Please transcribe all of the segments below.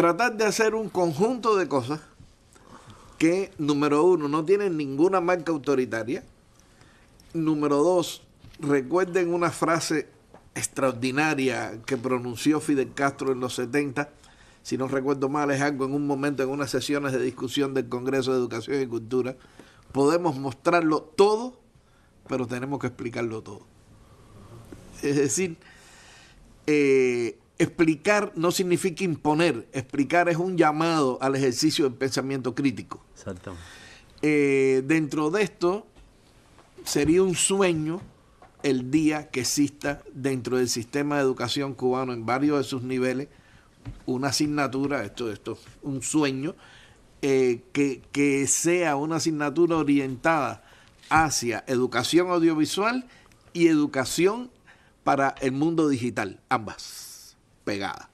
tratar de hacer un conjunto de cosas que, número uno, no tienen ninguna marca autoritaria. Número dos, recuerden una frase extraordinaria que pronunció Fidel Castro en los 70, si no recuerdo mal, es algo en un momento, en unas sesiones de discusión del Congreso de Educación y Cultura, podemos mostrarlo todo, pero tenemos que explicarlo todo. Es decir, eh, explicar no significa imponer, explicar es un llamado al ejercicio del pensamiento crítico. Exactamente. Eh, dentro de esto, sería un sueño el día que exista dentro del sistema de educación cubano en varios de sus niveles una asignatura, esto, esto es un sueño, eh, que, sea una asignatura orientada hacia educación audiovisual y educación para el mundo digital, ambas pegada.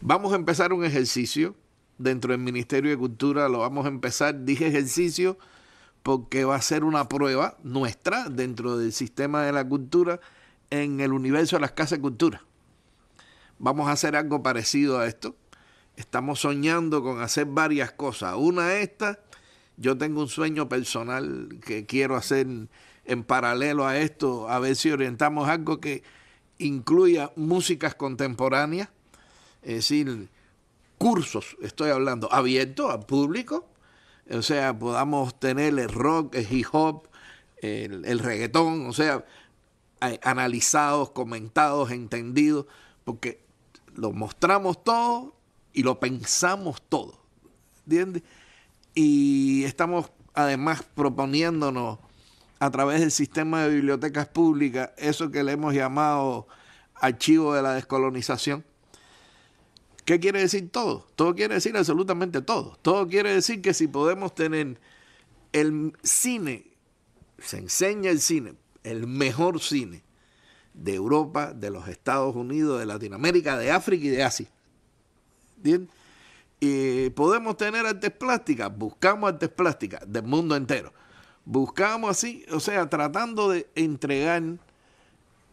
Vamos a empezar un ejercicio dentro del Ministerio de Cultura, lo vamos a empezar, dije ejercicio, porque va a ser una prueba nuestra dentro del sistema de la cultura en el universo de las casas de cultura. Vamos a hacer algo parecido a esto. Estamos soñando con hacer varias cosas. Una esta, yo tengo un sueño personal que quiero hacer en paralelo a esto, a ver si orientamos algo que incluya músicas contemporáneas, es decir, cursos, estoy hablando, abiertos al público, o sea, podamos tener el rock, el hip hop, el, reggaetón, o sea, analizados, comentados, entendidos, porque lo mostramos todo y lo pensamos todo, ¿entiendes? Y estamos además proponiéndonos a través del sistema de bibliotecas públicas, eso que le hemos llamado archivo de la descolonización. ¿Qué quiere decir todo? Todo quiere decir absolutamente todo. Todo quiere decir que si podemos tener el cine, se enseña el cine, el mejor cine de Europa, de los Estados Unidos, de Latinoamérica, de África y de Asia. ¿Bien? Y podemos tener artes plásticas, buscamos artes plásticas del mundo entero. Buscamos así, o sea, tratando de entregar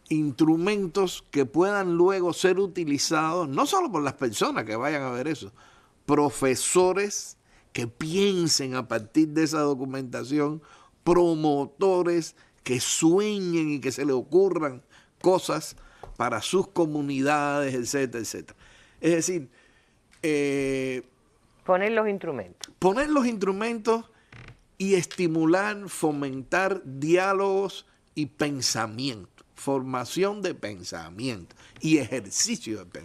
instrumentos que puedan luego ser utilizados, no solo por las personas que vayan a ver eso, profesores que piensen a partir de esa documentación, promotores que sueñen y que se le ocurran cosas para sus comunidades, etcétera, etcétera. Es decir, eh, poner los instrumentos. Poner los instrumentos y estimular, fomentar diálogos y pensamiento, formación de pensamiento y ejercicio de pensamiento.